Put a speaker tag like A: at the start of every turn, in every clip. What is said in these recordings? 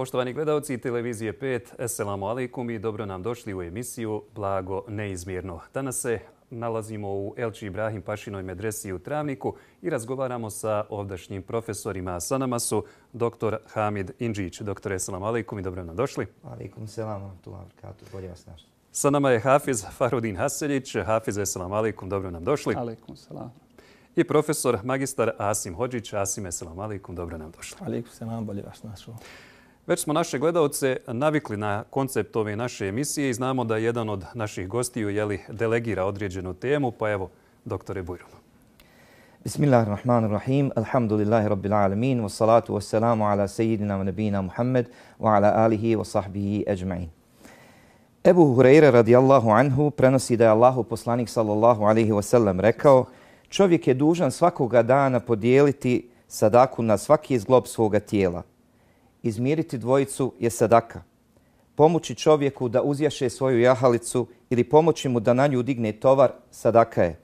A: Poštovani gledalci Televizije 5, assalamu alaikum i dobro nam došli u emisiju Blago neizmjerno. Danas se nalazimo u Elči Ibrahim Pašinoj medresi u Travniku i razgovaramo sa ovdašnjim profesorima. Sa nama su dr. Hamid Inđić. Doktore, assalamu alaikum i dobro nam došli.
B: Alaikum, assalamu alaikum, tu bolje vas našli.
A: Sa nama je Hafiz Farudin Haseljić. Hafiz, assalamu alaikum, dobro nam došli. Alaikum, assalamu i profesor magistar Asim Hođić. Asim, assalamu alaikum, dobro nam došli.
C: Alaikum, assalamu alaikum, bolje vas našli.
A: Već smo naše gledalce navikli na koncept ove naše emisije i znamo da jedan od naših gostiju jeli, delegira određenu temu, pa evo, doktore Bujrom.
B: Bismillahirrahmanirrahim, alhamdulillahi rabbil alamin, wa salatu wa salamu ala sejidina wa nabina Muhammed wa ala alihi wa sahbihi ajma'in. Ebu Hureyre radijallahu anhu prenosi da je Allahu poslanik sallallahu alaihi wa sallam rekao čovjek je dužan svakoga dana podijeliti sadaku na svaki izglob svoga tijela, izmiriti dvojicu je sadaka. Pomoći čovjeku da uzjaše svoju jahalicu ili pomoći mu da na nju digne tovar, sadaka je.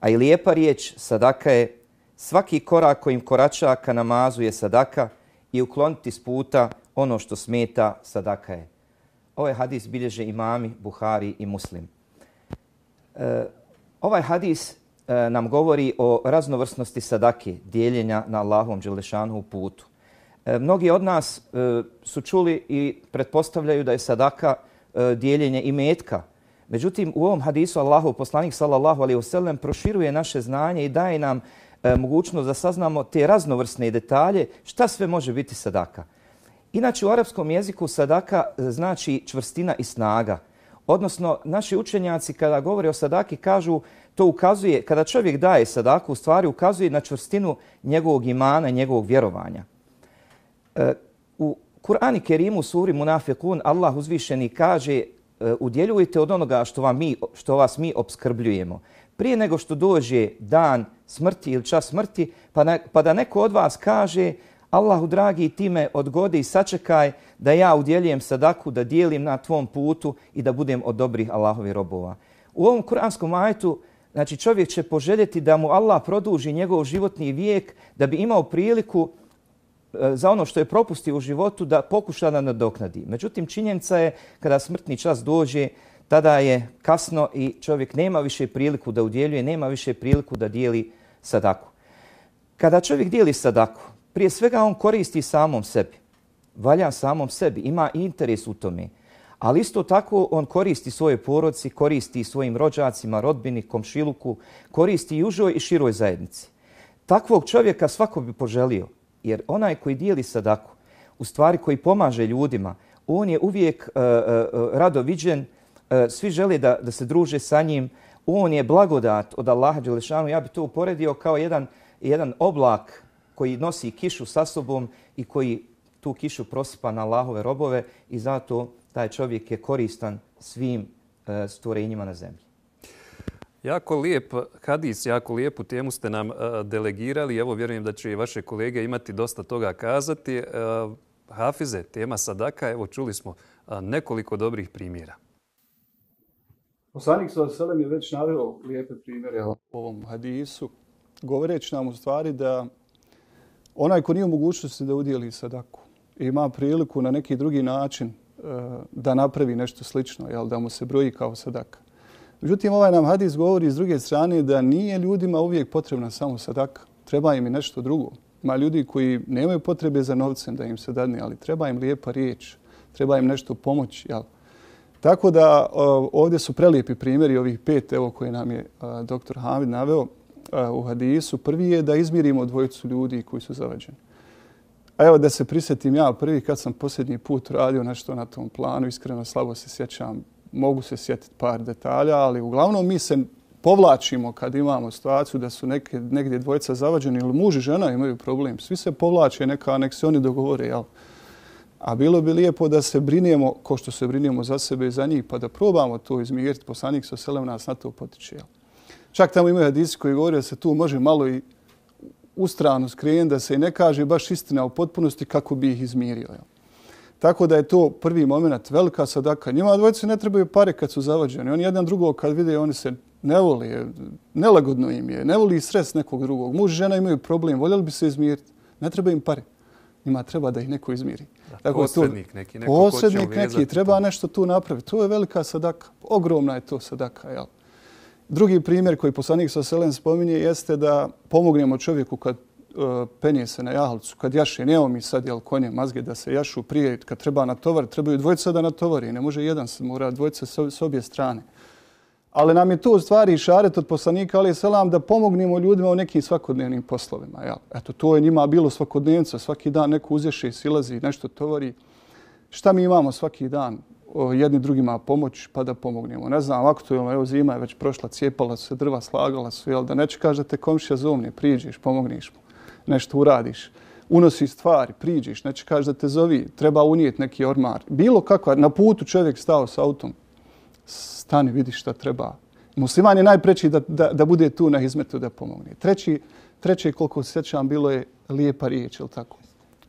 B: A i lijepa riječ sadaka je, svaki korak kojim korača ka namazu je sadaka i ukloniti s puta ono što smeta sadaka je. Ovaj hadis bilježe imami, Buhari i Muslim. E, ovaj hadis e, nam govori o raznovrsnosti sadake, dijeljenja na Allahom Đelešanu u putu. E, mnogi od nas e, su čuli i pretpostavljaju da je sadaka e, dijeljenje i metka. Međutim, u ovom hadisu Allahu, poslanik sallallahu alaihi wasallam, proširuje naše znanje i daje nam mogućnost da saznamo te raznovrsne detalje šta sve može biti sadaka. Inače, u arapskom jeziku sadaka znači čvrstina i snaga. Odnosno, naši učenjaci kada govore o sadaki kažu to ukazuje, kada čovjek daje sadaku, u stvari ukazuje na čvrstinu njegovog imana, i njegovog vjerovanja u Kur'ani Kerimu suri Munafikun Allah uzvišeni kaže e, udjeljujete od onoga što, vam mi, što vas mi obskrbljujemo. Prije nego što dođe dan smrti ili čas smrti, pa, ne, pa da neko od vas kaže Allahu dragi ti me odgodi i sačekaj da ja udjeljujem sadaku, da dijelim na tvom putu i da budem od dobrih Allahovih robova. U ovom kuranskom ajetu znači čovjek će poželjeti da mu Allah produži njegov životni vijek da bi imao priliku E, za ono što je propustio u životu da pokuša da nadoknadi. Međutim, činjenica je kada smrtni čas dođe, tada je kasno i čovjek nema više priliku da udjeljuje, nema više priliku da dijeli sadaku. Kada čovjek dijeli sadaku, prije svega on koristi samom sebi. Valja samom sebi, ima interes u tome. Ali isto tako on koristi svoje porodci, koristi svojim rođacima, rodbini, komšiluku, koristi i užoj i široj zajednici. Takvog čovjeka svako bi poželio. Jer onaj koji dijeli sadaku, u stvari koji pomaže ljudima, on je uvijek e, e, e, rado viđen, svi žele da, da se druže sa njim, on je blagodat od Allaha Đelešanu. Ja bih to uporedio kao jedan, jedan oblak koji nosi kišu sa sobom i koji tu kišu prosipa na Allahove robove i zato taj čovjek je koristan svim stvorenjima na zemlji.
A: Jako lijep hadis, jako lijepu temu ste nam e, delegirali. Evo, vjerujem da će i vaše kolege imati dosta toga kazati. E, Hafize, tema sadaka, evo čuli smo e, nekoliko dobrih
D: primjera. Poslanik Sala Selem je već naveo lijepe primjere u ovom hadisu, govoreći nam u stvari da onaj ko nije mogućnosti da udjeli sadaku, ima priliku na neki drugi način da napravi nešto slično, jel, da mu se broji kao sadaka. Međutim, ovaj nam hadis govori s druge strane da nije ljudima uvijek potrebna samo sadaka. Treba im i nešto drugo. Ma ljudi koji nemaju potrebe za novcem da im se dadne, ali treba im lijepa riječ, treba im nešto pomoći. Jel? Tako da ovdje su prelijepi primjeri ovih pet evo, koje nam je e, dr. Hamid naveo e, u hadisu. Prvi je da izmirimo dvojicu ljudi koji su zavađeni. A evo da se prisjetim ja prvi kad sam posljednji put radio nešto na tom planu, iskreno slabo se sjećam, mogu se sjetiti par detalja, ali uglavnom mi se povlačimo kad imamo situaciju da su neke, negdje dvojica zavađeni ili muž i žena imaju problem. Svi se povlače neka, nek oni dogovore. Jel? A bilo bi lijepo da se brinijemo, ko što se brinijemo za sebe i za njih pa da probamo to izmiriti. Poslanik sa selem nas na to potiče. Jel? Čak tamo imaju hadisi koji govori da se tu može malo i u stranu skrijen da se i ne kaže baš istina u potpunosti kako bi ih izmirio. Jel? Tako da je to prvi moment, velika sadaka. Njima dvojice ne trebaju pare kad su zavađeni. Oni jedan drugog kad vide, oni se ne voli, nelagodno im je, ne voli sres nekog drugog. Muž i žena imaju problem, voljeli bi se izmiriti. Ne treba im pare. Njima treba da ih neko izmiri. Da, posrednik neki, neko posrednik neki, treba to. nešto tu napraviti. To je velika sadaka, ogromna je to sadaka. Jel? Drugi primjer koji poslanik sa Selen spominje jeste da pomognemo čovjeku kad E, penje se na jahalcu, kad jaše, nemao mi sad jel, konje mazge da se jašu prije, kad treba na tovar, trebaju dvojica da na tovari, ne može jedan se mora dvojica s obje strane. Ali nam je to u stvari šaret od poslanika, ali selam da pomognemo ljudima u nekim svakodnevnim poslovima. Jel? Eto, to je njima bilo svakodnevnica, svaki dan neko uzeše i silazi, nešto tovari. Šta mi imamo svaki dan? jedni drugima pomoć pa da pomognemo. Ne znam, aktualno, evo zima je već prošla, cijepala se, drva slagala su, jel, da neće kažete komšija zumne, priđeš, pomogniš mu nešto uradiš, unosi stvari, priđiš, neće znači kaži da te zovi, treba unijeti neki ormar. Bilo kakva, na putu čovjek stao s autom, stani, vidi šta treba. Musliman je najpreći da, da, da bude tu na izmetu da pomogne. Treći, treći koliko sjećam, bilo je lijepa riječ, ili tako?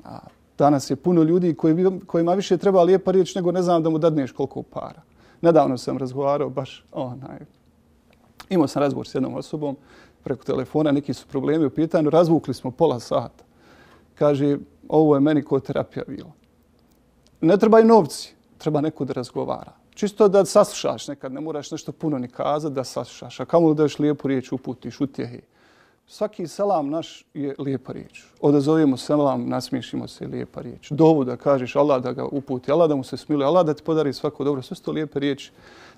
D: A danas je puno ljudi koji, kojima više treba lijepa riječ nego ne znam da mu dadneš koliko para. Nedavno sam razgovarao baš onaj. Imao sam razgovor s jednom osobom preko telefona, neki su problemi u pitanju, razvukli smo pola sata. Kaže, ovo je meni ko terapija bila. Ne treba i novci, treba neko da razgovara. Čisto da saslušaš nekad, ne moraš nešto puno ni kazati da saslušaš. A kamo li daš lijepu riječ uputiš, utjehi. Svaki selam naš je lijepa riječ. Odazovimo selam, nasmiješimo se, lijepa riječ. Dovu da kažeš Allah da ga uputi, Allah da mu se smiluje, Allah da ti podari svako dobro. Sve su to lijepe riječi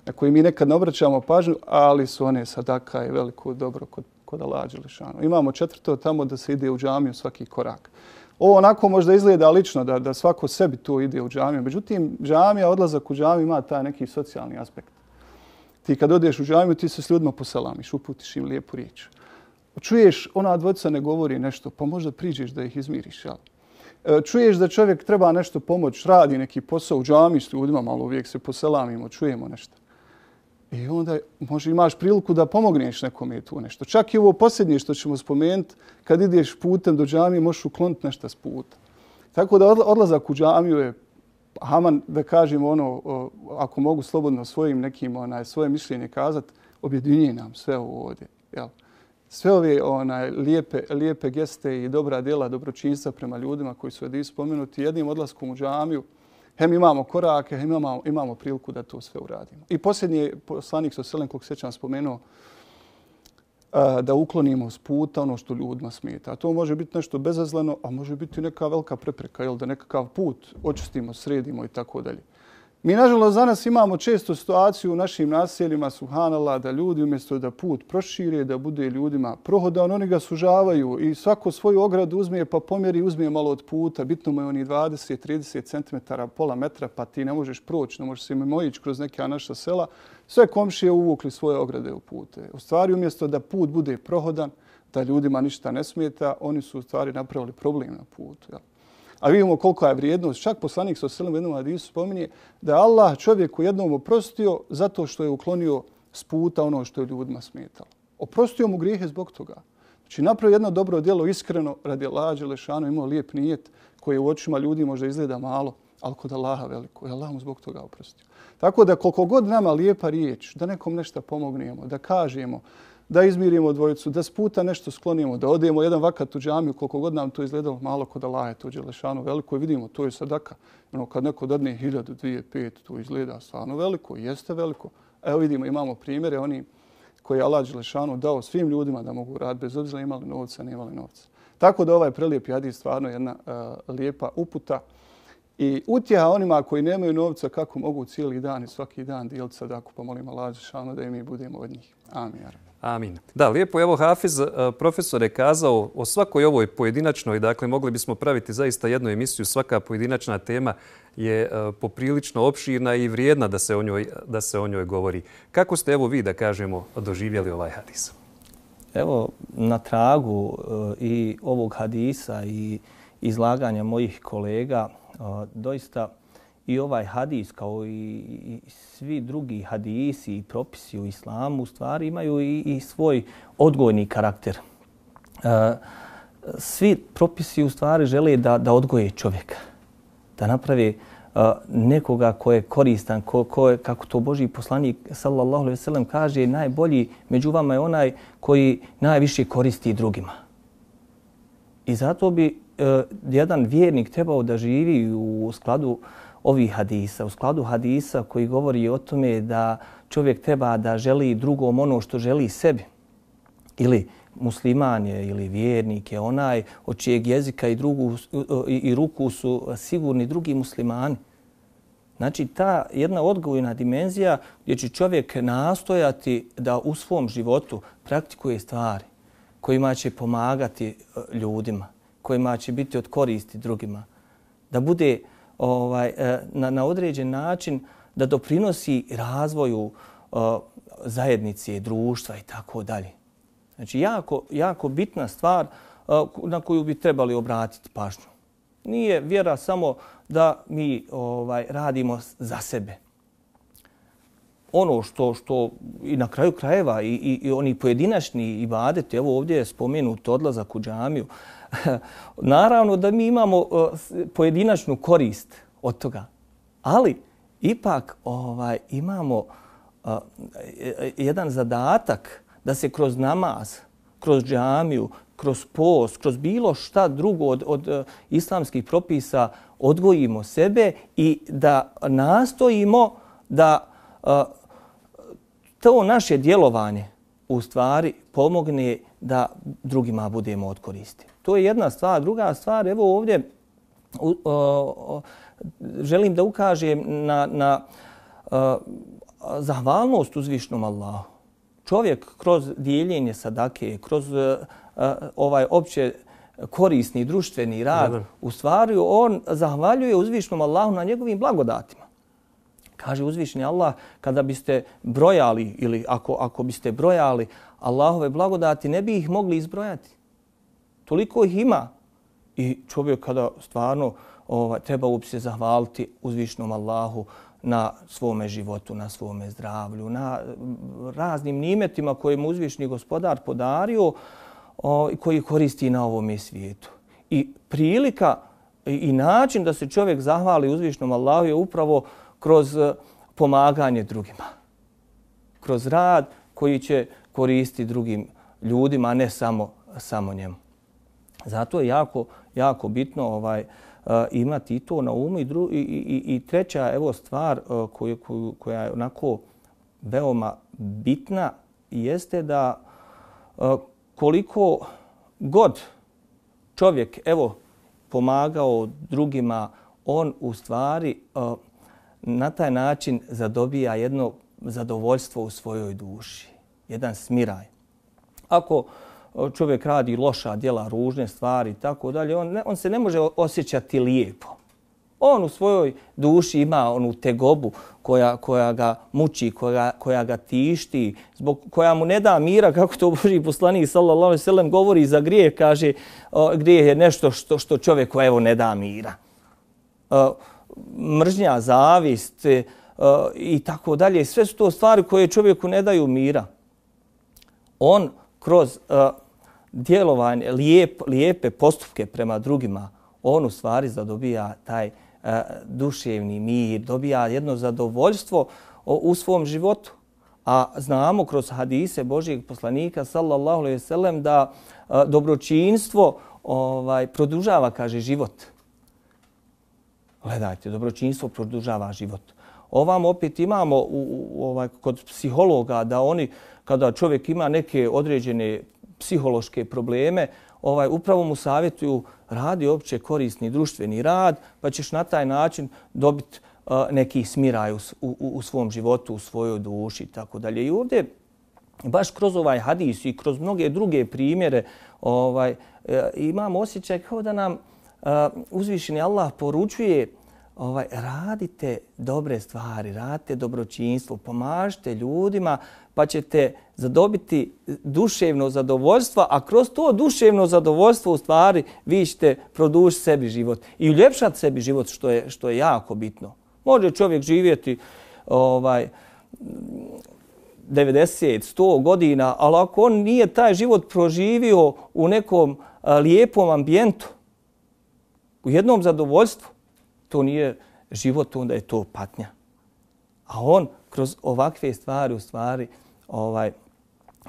D: na koje mi nekad ne obraćamo pažnju, ali su one sadaka i veliko dobro kod kod Alađelešanu. Imamo četvrto tamo da se ide u džamiju svaki korak. Ovo onako možda izgleda lično da, da svako sebi tu ide u džamiju. Međutim, džamija, odlazak u džamiju ima taj neki socijalni aspekt. Ti kad odeš u džamiju, ti se s ljudima poselamiš, uputiš im lijepu riječ. Čuješ, ona dvojca ne govori nešto, pa možda priđeš da ih izmiriš. Jel? E, čuješ da čovjek treba nešto pomoć, radi neki posao u džamiji s ljudima, malo uvijek se poselamimo, čujemo nešto. I onda može imaš priliku da pomogneš nekom je tu nešto. Čak i ovo posljednje što ćemo spomenuti, kad ideš putem do džamije, možeš ukloniti nešto s puta. Tako da odlazak u džamiju je Haman, da kažem ono, ako mogu slobodno svojim nekim onaj, svoje mišljenje kazati, objedinje nam sve ovo ovdje. Jel? Sve ove onaj, lijepe, lijepe geste i dobra djela, dobročinstva prema ljudima koji su ovdje spomenuti, jednim odlaskom u džamiju hem imamo korake, hem imamo, imamo priliku da to sve uradimo. I posljednji je poslanik Soselen, kog sećam spomenuo, da uklonimo s puta ono što ljudima smeta. A to može biti nešto bezazleno, a može biti neka velika prepreka, jel da nekakav put očistimo, sredimo i tako dalje. Mi, nažalost, danas imamo često situaciju u našim naseljima Suhanala da ljudi umjesto da put prošire, da bude ljudima prohodan, oni ga sužavaju i svako svoju ogradu uzme pa pomjeri i uzme malo od puta. Bitno mu je oni 20-30 cm, pola metra, pa ti ne možeš proći, ne možeš se mojići kroz neke naša sela. Sve komšije uvukli svoje ograde u pute. U stvari, umjesto da put bude prohodan, da ljudima ništa ne smeta, oni su u stvari napravili problem na putu. Jel? A vidimo koliko je vrijednost. Čak poslanik sa osrlom jednom hadisu spominje da je Allah čovjeku jednom oprostio zato što je uklonio s puta ono što je ljudima smetalo. Oprostio mu grijehe zbog toga. Znači napravo jedno dobro djelo iskreno radi lađe, lešano, imao lijep nijet koji u očima ljudi možda izgleda malo, ali kod Allaha veliko. I Allah mu zbog toga oprostio. Tako da koliko god nama lijepa riječ, da nekom nešto pomognemo, da kažemo, da izmirimo dvojicu, da s puta nešto sklonimo, da odemo jedan vakat u džamiju, koliko god nam to izgledalo, malo kod Allahe, to Đelešanu veliko, vidimo, to je sadaka. Ono, kad neko dadne 1025, to izgleda stvarno veliko, jeste veliko. Evo vidimo, imamo primjere, oni koji je Allah Đelešanu dao svim ljudima da mogu rad bez obzira imali novca, ne imali novca. Tako da ovaj prelijep jadi je stvarno jedna uh, lijepa uputa i utjeha onima koji nemaju novca kako mogu cijeli dan i svaki dan dijeliti sadaku, pa molim Allah Đelešanu da i mi budemo od njih. Amin.
A: Amin. Da, lijepo. Evo Hafiz, eh, profesor je kazao o svakoj ovoj pojedinačnoj, dakle mogli bismo praviti zaista jednu emisiju, svaka pojedinačna tema je eh, poprilično opširna i vrijedna da se o njoj, da se o njoj govori. Kako ste evo vi, da kažemo, doživjeli ovaj hadis?
C: Evo, na tragu eh, i ovog hadisa i izlaganja mojih kolega, doista i ovaj hadis kao i svi drugi hadisi i propisi u islamu u stvari imaju i, i svoj odgojni karakter. E, svi propisi u stvari žele da, da odgoje čovjeka, da napravi e, nekoga ko je koristan, ko, ko je, kako to Boži poslanik sallallahu alaihi sallam kaže, najbolji među vama je onaj koji najviše koristi drugima. I zato bi e, jedan vjernik trebao da živi u skladu uh, ovih hadisa, u skladu hadisa koji govori o tome da čovjek treba da želi drugom ono što želi sebi. Ili musliman je ili vjernik je onaj od čijeg jezika i, drugu, i, i ruku su sigurni drugi muslimani. Znači, ta jedna odgovorna dimenzija gdje će čovjek nastojati da u svom životu praktikuje stvari kojima će pomagati e, ljudima, kojima će biti od koristi drugima, da bude ovaj, e, na, na određen način da doprinosi razvoju e, zajednice, društva i tako dalje. Znači, jako, jako bitna stvar e, na koju bi trebali obratiti pažnju. Nije vjera samo da mi ovaj radimo za sebe ono što, što i na kraju krajeva i, i, i oni pojedinačni ibadete, evo ovdje je spomenut odlazak u džamiju, naravno da mi imamo e, pojedinačnu korist od toga, ali ipak ovaj, imamo e, e, jedan zadatak da se kroz namaz, kroz džamiju, kroz post, kroz bilo šta drugo od, od islamskih propisa odgojimo sebe i da nastojimo da uh, to naše djelovanje u stvari pomogne da drugima budemo odkoristi. To je jedna stvar. Druga stvar, evo ovdje u, o, o, želim da ukažem na, na o, zahvalnost uzvišnom Allahu. Čovjek kroz dijeljenje sadake, kroz o, e, e, ovaj opće korisni društveni rad, Dobar. u stvari on zahvaljuje uzvišnom Allahu na njegovim blagodatima. Kaže uzvišni Allah, kada biste brojali ili ako, ako biste brojali Allahove blagodati, ne bi ih mogli izbrojati. Toliko ih ima. I čovjek kada stvarno ovaj, treba uopće se zahvaliti uzvišnom Allahu na svome životu, na svome zdravlju, na raznim nimetima koje mu uzvišni gospodar podario i koji koristi na ovom svijetu. I prilika i način da se čovjek zahvali uzvišnom Allahu je upravo uh, kroz e, pomaganje drugima, kroz rad koji će koristi drugim ljudima, a ne samo, samo njemu. Zato je jako, jako bitno ovaj, e, imati i to na umu. I, dru, i, i, i treća evo, stvar e, koja, koju, koja je onako veoma bitna jeste da koliko god čovjek evo, pomagao drugima, on u stvari na taj način zadobija jedno zadovoljstvo u svojoj duši, jedan smiraj. Ako e, čovjek radi loša djela, ružne stvari i tako dalje, on, ne, on se ne može osjećati lijepo. On u svojoj duši ima onu tegobu koja, koja ga muči, koja, koja ga tišti, zbog koja mu ne da mira, kako to Boži poslani sallallahu alaihi sallam govori za grijeh, kaže o, grijeh je nešto što, što čovjeku evo ne da mira. O, e, mržnja, zavist e, i tako dalje. Sve su to stvari koje čovjeku ne daju mira. On kroz e, djelovanje, lijep, lijepe postupke prema drugima, on u stvari zadobija taj e, duševni mir, dobija jedno zadovoljstvo u svom životu. A znamo kroz hadise Božijeg poslanika sallallahu alejhi ve sellem da dobročinstvo ovaj produžava, kaže, život. Život gledajte, dobročinstvo produžava život. Ovam opet imamo u, u, ovaj, kod psihologa da oni, kada čovjek ima neke određene psihološke probleme, ovaj upravo mu savjetuju radi opće korisni društveni rad, pa ćeš na taj način dobiti eh, neki smiraj u, u, u svom životu, u svojoj duši i tako dalje. I ovdje, baš kroz ovaj hadis i kroz mnoge druge primjere, ovaj, eh, imamo osjećaj kao da nam uzvišeni Allah poručuje ovaj, radite dobre stvari, radite dobročinstvo, pomažite ljudima pa ćete zadobiti duševno zadovoljstvo, a kroz to duševno zadovoljstvo u stvari vi ćete produšiti sebi život i uljepšati sebi život što je, što je jako bitno. Može čovjek živjeti ovaj, 90-100 godina, ali ako on nije taj život proživio u nekom lijepom ambijentu, u jednom zadovoljstvu, to nije život, onda je to patnja. A on kroz ovakve stvari u stvari ovaj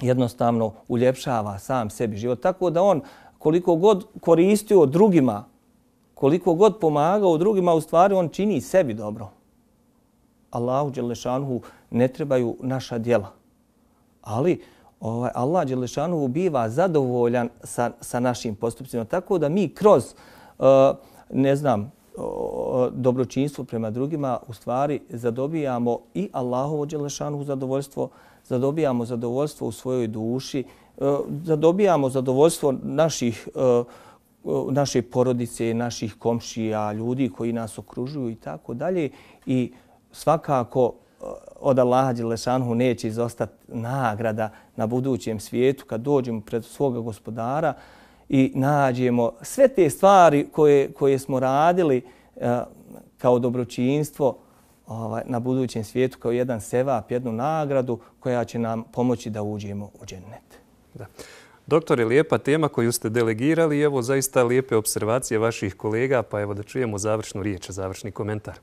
C: jednostavno uljepšava sam sebi život. Tako da on koliko god koristio drugima, koliko god pomagao drugima, u stvari on čini sebi dobro. Allahu Đelešanuhu ne trebaju naša djela. Ali ovaj, Allah Đelešanuhu biva zadovoljan sa, sa našim postupcima. Tako da mi kroz uh, ne znam, dobročinstvo prema drugima, u stvari zadobijamo i Allahovo Đelešanu zadovoljstvo, zadobijamo zadovoljstvo u svojoj duši, e, zadobijamo zadovoljstvo naših e, e, naše porodice, naših komšija, ljudi koji nas okružuju i tako dalje. I svakako od Allaha Đelešanhu neće izostati nagrada na budućem svijetu kad dođemo pred svoga gospodara i nađemo sve te stvari koje, koje smo radili e, kao dobročinstvo ovaj, na budućem svijetu, kao jedan sevap, jednu nagradu koja će nam pomoći da uđemo u džennet. Da.
A: Doktor, je lijepa tema koju ste delegirali. Evo zaista lijepe observacije vaših kolega, pa evo da čujemo završnu riječ, završni komentar.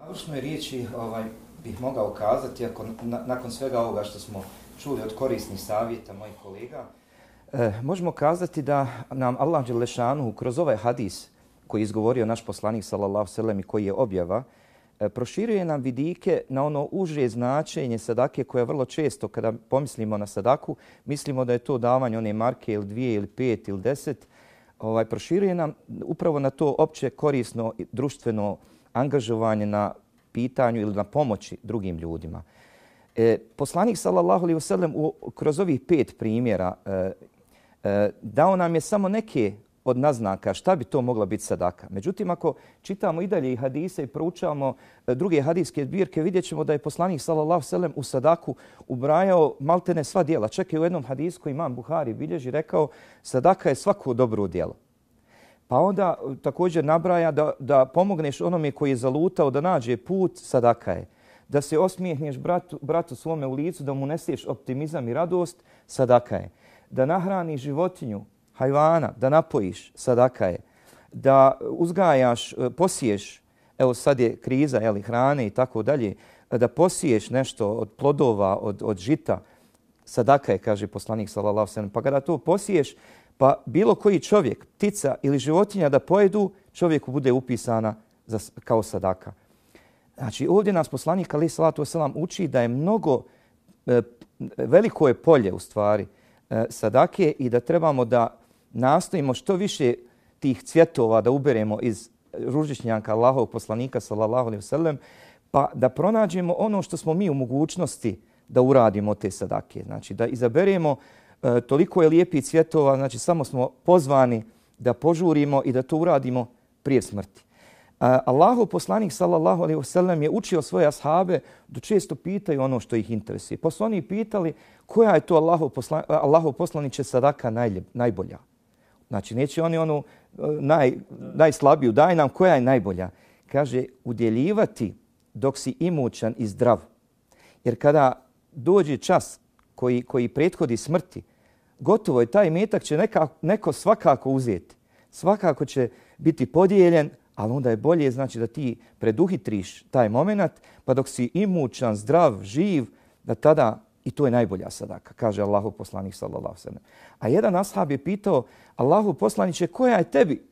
B: Završnoj riječi ovaj, bih mogao kazati, ako, na, nakon svega ovoga što smo čuli od korisnih savjeta mojih kolega, Eh, možemo kazati da nam Allah Đelešanu kroz ovaj hadis koji je izgovorio naš poslanik sallallahu sallam i koji je objava, eh, proširuje nam vidike na ono užije značenje sadake koja vrlo često kada pomislimo na sadaku, mislimo da je to davanje one marke ili dvije ili pet ili deset, ovaj, proširuje nam upravo na to opće korisno društveno angažovanje na pitanju ili na pomoći drugim ljudima. E, poslanik sallallahu alaihi wasallam kroz ovih pet primjera e, E, dao nam je samo neke od naznaka šta bi to mogla biti sadaka. Međutim, ako čitamo i dalje i hadise i proučavamo e, druge hadijske zbirke, vidjet ćemo da je poslanik s.a.v. u sadaku ubrajao maltene sva dijela. Čak je u jednom hadijsku koji imam Buhari bilježi rekao sadaka je svako dobro dijelo. Pa onda e, također nabraja da, da pomogneš onome koji je zalutao da nađe put, sadaka je. Da se osmijehneš bratu, bratu svome u licu, da mu nesiješ optimizam i radost, sadaka je da nahrani životinju, hajvana, da napojiš sadaka je, da uzgajaš, e, posiješ, evo sad je kriza jeli, hrane i tako dalje, da posiješ nešto od plodova, od, od žita, sadaka je, kaže poslanik sallallahu sallam, pa kada to posiješ, pa bilo koji čovjek, ptica ili životinja da pojedu, čovjeku bude upisana za, kao sadaka. Znači, ovdje nas poslanik, ali sallallahu sallam, uči da je mnogo, e, veliko je polje u stvari, E, sadake i da trebamo da nastojimo što više tih cvjetova da uberemo iz ružišnjaka Allahovog poslanika sallallahu alaihi wasallam pa da pronađemo ono što smo mi u mogućnosti da uradimo te sadake. Znači da izaberemo e, toliko je lijepi cvjetova, znači samo smo pozvani da požurimo i da to uradimo prije smrti. Allahu poslanik sallallahu alejhi ve sellem je učio svoje ashabe da često pitaju ono što ih interesuje. Pa su oni pitali koja je to Allahu poslan Allahu će sadaka najljep, najbolja. Znači neće oni onu e, naj najslabiju daj nam koja je najbolja. Kaže udjeljivati dok si imućan i zdrav. Jer kada dođe čas koji, koji prethodi smrti, gotovo je taj metak će neka, neko svakako uzeti. Svakako će biti podijeljen, ali onda je bolje znači da ti preduhitriš taj moment, pa dok si imućan, zdrav, živ, da tada i to je najbolja sadaka, kaže Allahu poslanik sallallahu sallam. A jedan ashab je pitao Allahu poslaniće koja je tebi,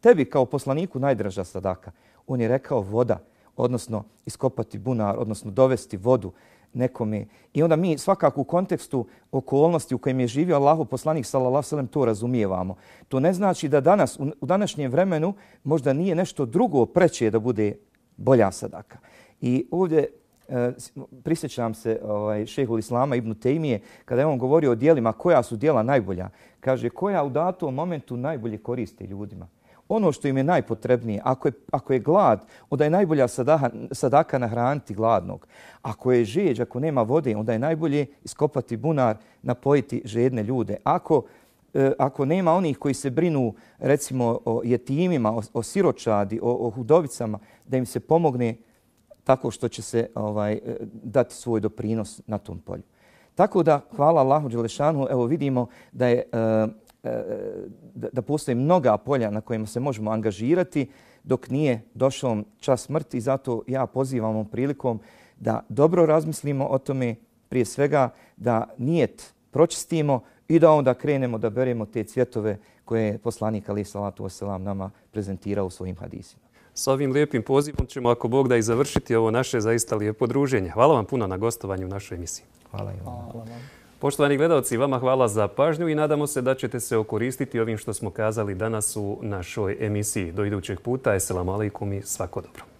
B: tebi kao poslaniku najdraža sadaka. On je rekao voda, odnosno iskopati bunar, odnosno dovesti vodu, nekome. I onda mi svakako u kontekstu okolnosti u kojem je živio Allahu poslanik sallallahu alejhi to razumijevamo. To ne znači da danas u današnjem vremenu možda nije nešto drugo preče da bude bolja sadaka. I ovdje Uh, prisjećam se ovaj, šehu Islama Ibnu Tejmije kada je on govorio o dijelima koja su dijela najbolja. Kaže koja u datom momentu najbolje koriste ljudima ono što im je najpotrebnije. Ako je, ako je glad, onda je najbolja sadaha, sadaka nahraniti gladnog. Ako je žeđ, ako nema vode, onda je najbolje iskopati bunar, napojiti žedne ljude. Ako, e, ako nema onih koji se brinu, recimo, o jetimima, o, o siročadi, o, o hudovicama, da im se pomogne tako što će se ovaj e, dati svoj doprinos na tom polju. Tako da, hvala Allahu Đelešanu, evo vidimo da je e, E, e, da, da postoji mnoga polja na kojima se možemo angažirati dok nije došao čas smrti. Zato ja pozivam ovom prilikom da dobro razmislimo o tome, prije svega da nijet pročistimo i da onda krenemo da beremo te cvjetove koje je poslanik Ali Salatu Oselam nama prezentirao u svojim hadisima.
A: S ovim lijepim pozivom ćemo, ako Bog da, i završiti ovo naše zaista lijepo druženje. Hvala vam puno na gostovanju u našoj emisiji.
B: Hvala i vam. Hvala vam.
A: Poštovani gledalci, vama hvala za pažnju i nadamo se da ćete se okoristiti ovim što smo kazali danas u našoj emisiji. Do idućeg puta, eselamu alaikum i svako dobro.